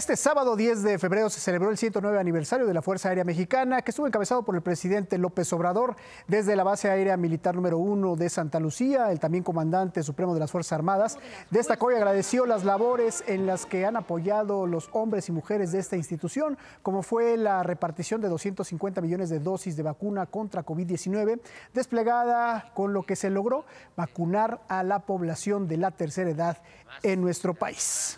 Este sábado 10 de febrero se celebró el 109 aniversario de la Fuerza Aérea Mexicana, que estuvo encabezado por el presidente López Obrador desde la base aérea militar número 1 de Santa Lucía. El también comandante supremo de las Fuerzas Armadas destacó y agradeció las labores en las que han apoyado los hombres y mujeres de esta institución, como fue la repartición de 250 millones de dosis de vacuna contra COVID-19, desplegada con lo que se logró vacunar a la población de la tercera edad en nuestro país.